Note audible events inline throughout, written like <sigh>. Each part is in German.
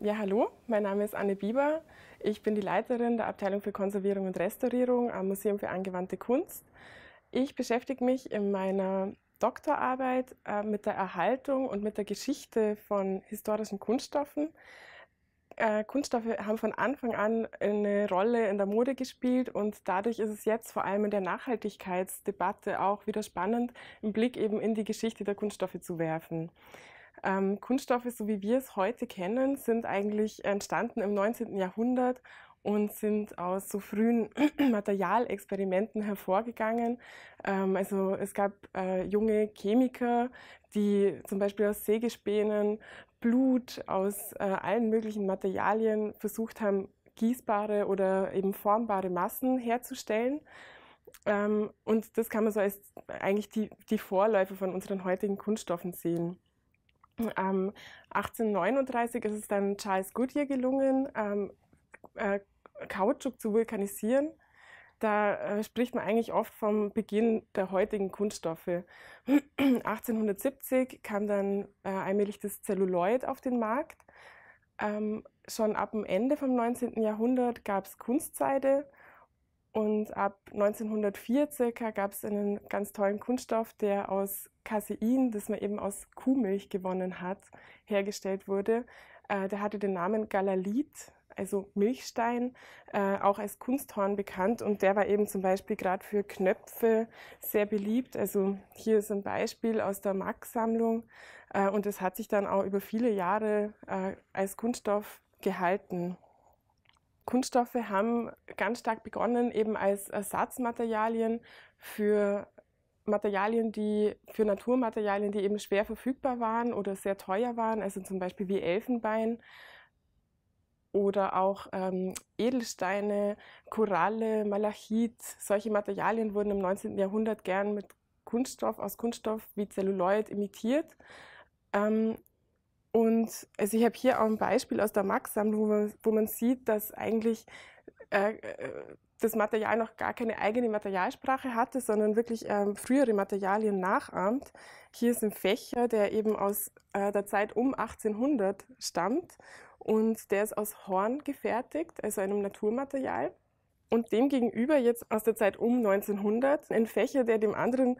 ja, hallo, mein Name ist Anne Bieber. Ich bin die Leiterin der Abteilung für Konservierung und Restaurierung am Museum für angewandte Kunst. Ich beschäftige mich in meiner Doktorarbeit äh, mit der Erhaltung und mit der Geschichte von historischen Kunststoffen. Äh, Kunststoffe haben von Anfang an eine Rolle in der Mode gespielt und dadurch ist es jetzt vor allem in der Nachhaltigkeitsdebatte auch wieder spannend, einen Blick eben in die Geschichte der Kunststoffe zu werfen. Ähm, Kunststoffe, so wie wir es heute kennen, sind eigentlich entstanden im 19. Jahrhundert und sind aus so frühen <clears throat> Materialexperimenten hervorgegangen. Ähm, also es gab äh, junge Chemiker, die zum Beispiel aus Sägespänen, Blut, aus äh, allen möglichen Materialien versucht haben, gießbare oder eben formbare Massen herzustellen. Ähm, und das kann man so als eigentlich die, die Vorläufe von unseren heutigen Kunststoffen sehen. Ähm, 1839 ist es dann Charles Goodyear gelungen, ähm, äh, Kautschuk zu vulkanisieren. Da äh, spricht man eigentlich oft vom Beginn der heutigen Kunststoffe. 1870 <clears throat> kam dann äh, allmählich das Zelluloid auf den Markt. Ähm, schon ab dem Ende vom 19. Jahrhundert gab es Kunstseide. Und ab 1904 circa gab es einen ganz tollen Kunststoff, der aus Casein, das man eben aus Kuhmilch gewonnen hat, hergestellt wurde. Äh, der hatte den Namen Galalit, also Milchstein, äh, auch als Kunsthorn bekannt. Und der war eben zum Beispiel gerade für Knöpfe sehr beliebt. Also hier ist ein Beispiel aus der Max-Sammlung. Äh, und es hat sich dann auch über viele Jahre äh, als Kunststoff gehalten. Kunststoffe haben ganz stark begonnen, eben als Ersatzmaterialien für Materialien, die für Naturmaterialien, die eben schwer verfügbar waren oder sehr teuer waren, also zum Beispiel wie Elfenbein oder auch ähm, Edelsteine, Koralle, Malachit. Solche Materialien wurden im 19. Jahrhundert gern mit Kunststoff aus Kunststoff wie Zelluloid imitiert. Ähm, und also ich habe hier auch ein Beispiel aus der Max-Sammlung, wo man, wo man sieht, dass eigentlich äh, äh, das Material noch gar keine eigene Materialsprache hatte, sondern wirklich ähm, frühere Materialien nachahmt. Hier ist ein Fächer, der eben aus äh, der Zeit um 1800 stammt und der ist aus Horn gefertigt, also einem Naturmaterial. Und demgegenüber jetzt aus der Zeit um 1900 ein Fächer, der dem anderen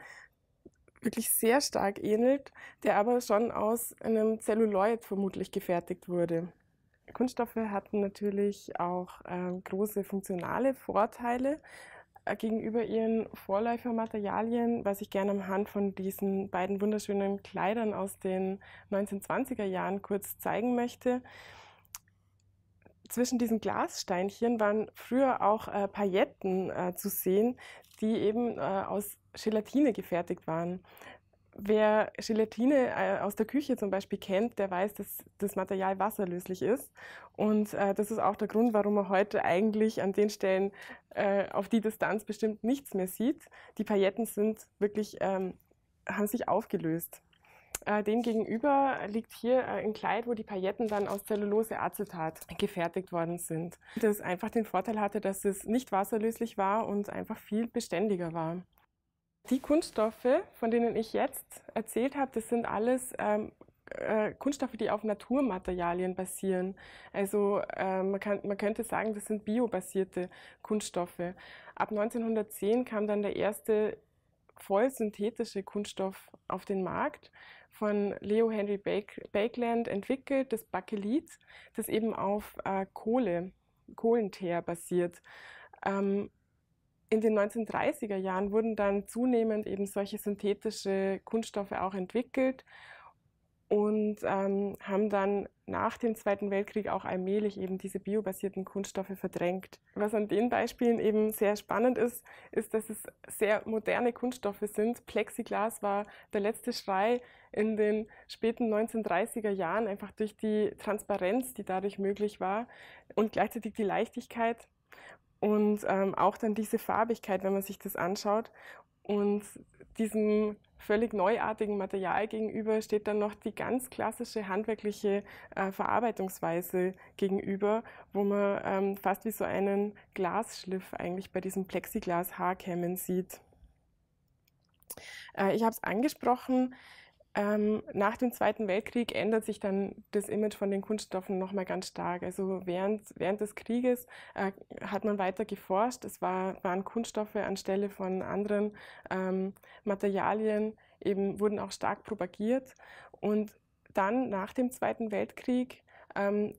wirklich sehr stark ähnelt, der aber schon aus einem Zelluloid vermutlich gefertigt wurde. Kunststoffe hatten natürlich auch äh, große funktionale Vorteile äh, gegenüber ihren Vorläufermaterialien, was ich gerne anhand von diesen beiden wunderschönen Kleidern aus den 1920er Jahren kurz zeigen möchte. Zwischen diesen Glassteinchen waren früher auch äh, Pailletten äh, zu sehen, die eben äh, aus Gelatine gefertigt waren. Wer Gelatine äh, aus der Küche zum Beispiel kennt, der weiß, dass das Material wasserlöslich ist. Und äh, das ist auch der Grund, warum man heute eigentlich an den Stellen äh, auf die Distanz bestimmt nichts mehr sieht. Die Pailletten sind wirklich, ähm, haben sich aufgelöst. Äh, Demgegenüber liegt hier äh, ein Kleid, wo die Pailletten dann aus Zelluloseacetat gefertigt worden sind. Das einfach den Vorteil hatte, dass es nicht wasserlöslich war und einfach viel beständiger war. Die Kunststoffe, von denen ich jetzt erzählt habe, das sind alles ähm, äh, Kunststoffe, die auf Naturmaterialien basieren. Also äh, man, kann, man könnte sagen, das sind biobasierte Kunststoffe. Ab 1910 kam dann der erste voll synthetische Kunststoff auf den Markt von Leo Henry Bakeland entwickelt, das Bakelit, das eben auf äh, Kohle, Kohlenteer basiert. Ähm, in den 1930er Jahren wurden dann zunehmend eben solche synthetische Kunststoffe auch entwickelt und ähm, haben dann nach dem Zweiten Weltkrieg auch allmählich eben diese biobasierten Kunststoffe verdrängt. Was an den Beispielen eben sehr spannend ist, ist, dass es sehr moderne Kunststoffe sind. Plexiglas war der letzte Schrei in den späten 1930er Jahren, einfach durch die Transparenz, die dadurch möglich war und gleichzeitig die Leichtigkeit. Und ähm, auch dann diese Farbigkeit, wenn man sich das anschaut. Und diesem völlig neuartigen Material gegenüber steht dann noch die ganz klassische handwerkliche äh, Verarbeitungsweise gegenüber, wo man ähm, fast wie so einen Glasschliff eigentlich bei diesem Plexiglas-Haarkämmen sieht. Äh, ich habe es angesprochen, ähm, nach dem Zweiten Weltkrieg ändert sich dann das Image von den Kunststoffen nochmal ganz stark. Also während, während des Krieges äh, hat man weiter geforscht. Es war, waren Kunststoffe anstelle von anderen ähm, Materialien, eben wurden auch stark propagiert. Und dann nach dem Zweiten Weltkrieg ähm,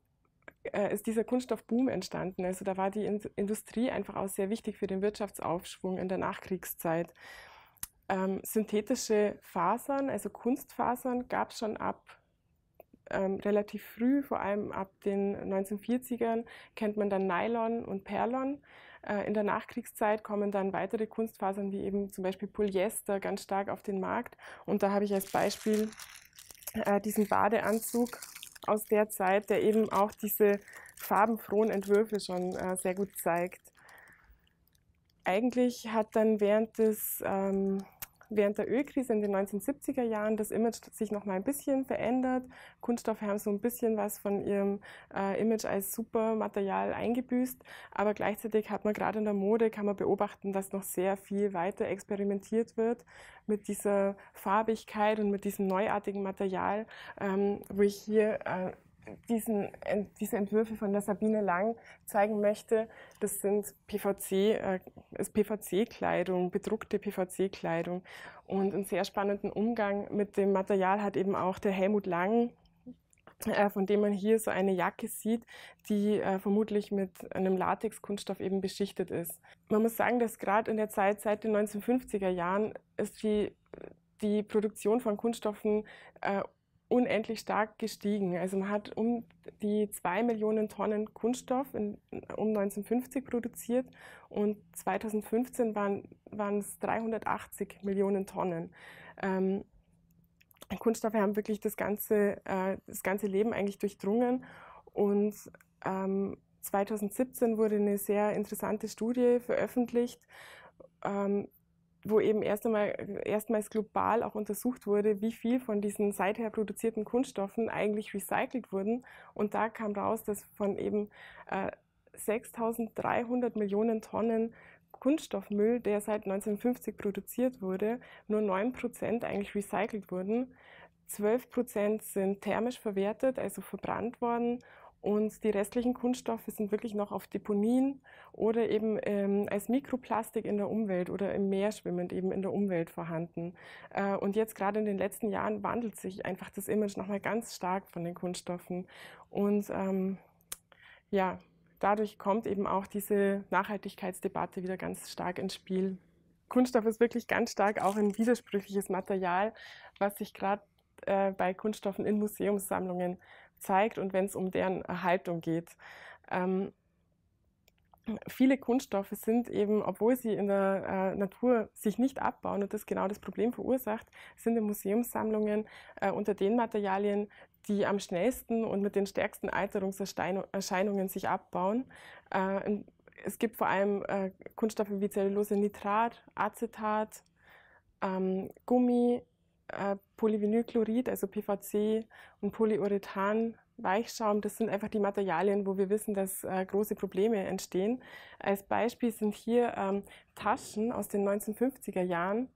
äh, ist dieser Kunststoffboom entstanden. Also da war die Industrie einfach auch sehr wichtig für den Wirtschaftsaufschwung in der Nachkriegszeit. Ähm, synthetische Fasern, also Kunstfasern, gab es schon ab ähm, relativ früh, vor allem ab den 1940ern, kennt man dann Nylon und Perlon. Äh, in der Nachkriegszeit kommen dann weitere Kunstfasern wie eben zum Beispiel Polyester ganz stark auf den Markt. Und da habe ich als Beispiel äh, diesen Badeanzug aus der Zeit, der eben auch diese farbenfrohen Entwürfe schon äh, sehr gut zeigt. Eigentlich hat dann während des ähm, während der Ölkrise in den 1970er Jahren das Image sich noch mal ein bisschen verändert. Kunststoffe haben so ein bisschen was von ihrem äh, Image als Supermaterial eingebüßt, aber gleichzeitig hat man gerade in der Mode kann man beobachten, dass noch sehr viel weiter experimentiert wird mit dieser Farbigkeit und mit diesem neuartigen Material, ähm, wo ich hier äh, diesen, diese Entwürfe von der Sabine Lang zeigen möchte, das sind PVC, äh, ist PVC-Kleidung, bedruckte PVC-Kleidung. Und einen sehr spannenden Umgang mit dem Material hat eben auch der Helmut Lang, äh, von dem man hier so eine Jacke sieht, die äh, vermutlich mit einem Latex-Kunststoff eben beschichtet ist. Man muss sagen, dass gerade in der Zeit seit den 1950er Jahren ist die die Produktion von Kunststoffen äh, unendlich stark gestiegen. Also man hat um die zwei Millionen Tonnen Kunststoff in, um 1950 produziert und 2015 waren, waren es 380 Millionen Tonnen. Ähm, Kunststoffe haben wirklich das ganze, äh, das ganze Leben eigentlich durchdrungen und ähm, 2017 wurde eine sehr interessante Studie veröffentlicht, ähm, wo eben erst einmal, äh, erstmals global auch untersucht wurde, wie viel von diesen seither produzierten Kunststoffen eigentlich recycelt wurden. Und da kam raus, dass von eben äh, 6.300 Millionen Tonnen Kunststoffmüll, der seit 1950 produziert wurde, nur 9 Prozent eigentlich recycelt wurden. 12 Prozent sind thermisch verwertet, also verbrannt worden und die restlichen Kunststoffe sind wirklich noch auf Deponien oder eben ähm, als Mikroplastik in der Umwelt oder im Meer schwimmend eben in der Umwelt vorhanden. Äh, und jetzt gerade in den letzten Jahren wandelt sich einfach das Image nochmal ganz stark von den Kunststoffen. Und ähm, ja, dadurch kommt eben auch diese Nachhaltigkeitsdebatte wieder ganz stark ins Spiel. Kunststoff ist wirklich ganz stark auch ein widersprüchliches Material, was sich gerade äh, bei Kunststoffen in Museumssammlungen zeigt und wenn es um deren Erhaltung geht. Ähm, viele Kunststoffe sind eben, obwohl sie in der äh, Natur sich nicht abbauen und das genau das Problem verursacht, sind in Museumssammlungen äh, unter den Materialien, die am schnellsten und mit den stärksten Alterungserscheinungen sich abbauen. Äh, es gibt vor allem äh, Kunststoffe wie Zellulose, Nitrat, Acetat, ähm, Gummi, äh, Polyvinylchlorid, also PVC und Polyurethan, Weichschaum, das sind einfach die Materialien, wo wir wissen, dass äh, große Probleme entstehen. Als Beispiel sind hier ähm, Taschen aus den 1950er Jahren,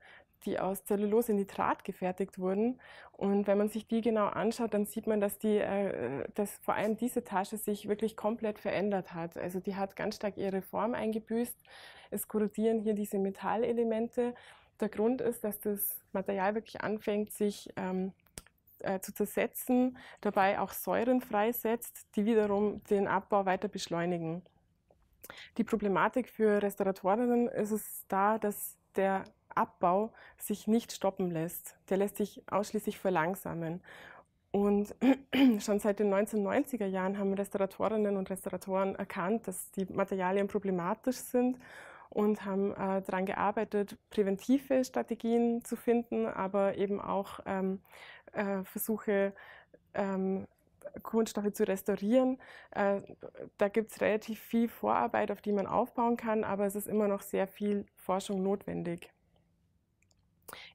die aus Zellulose-Nitrat gefertigt wurden. Und wenn man sich die genau anschaut, dann sieht man, dass, die, äh, dass vor allem diese Tasche sich wirklich komplett verändert hat. Also die hat ganz stark ihre Form eingebüßt. Es korrodieren hier diese Metallelemente der Grund ist, dass das Material wirklich anfängt, sich ähm, äh, zu zersetzen, dabei auch Säuren freisetzt, die wiederum den Abbau weiter beschleunigen. Die Problematik für Restauratorinnen ist es da, dass der Abbau sich nicht stoppen lässt. Der lässt sich ausschließlich verlangsamen. Und <clears throat> schon seit den 1990er Jahren haben Restauratorinnen und Restauratoren erkannt, dass die Materialien problematisch sind und haben äh, daran gearbeitet, präventive Strategien zu finden, aber eben auch ähm, äh, Versuche, ähm, Kunststoffe zu restaurieren. Äh, da gibt es relativ viel Vorarbeit, auf die man aufbauen kann, aber es ist immer noch sehr viel Forschung notwendig.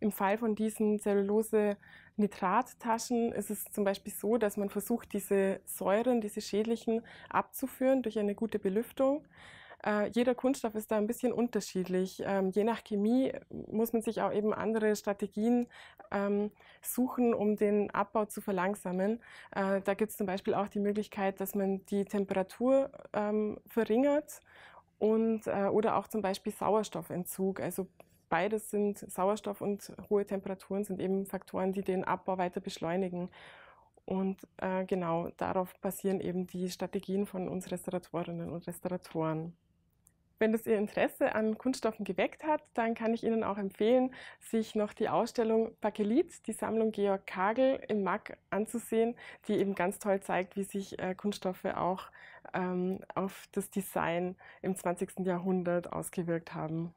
Im Fall von diesen Zellulose-Nitrat-Taschen ist es zum Beispiel so, dass man versucht, diese Säuren, diese schädlichen, abzuführen durch eine gute Belüftung. Äh, jeder Kunststoff ist da ein bisschen unterschiedlich. Ähm, je nach Chemie muss man sich auch eben andere Strategien ähm, suchen, um den Abbau zu verlangsamen. Äh, da gibt es zum Beispiel auch die Möglichkeit, dass man die Temperatur ähm, verringert und äh, oder auch zum Beispiel Sauerstoffentzug. Also beides sind Sauerstoff und hohe Temperaturen sind eben Faktoren, die den Abbau weiter beschleunigen. Und äh, genau darauf basieren eben die Strategien von uns Restauratorinnen und Restauratoren. Wenn das Ihr Interesse an Kunststoffen geweckt hat, dann kann ich Ihnen auch empfehlen, sich noch die Ausstellung Bakelit, die Sammlung Georg Kagel im MAG anzusehen, die eben ganz toll zeigt, wie sich äh, Kunststoffe auch ähm, auf das Design im 20. Jahrhundert ausgewirkt haben.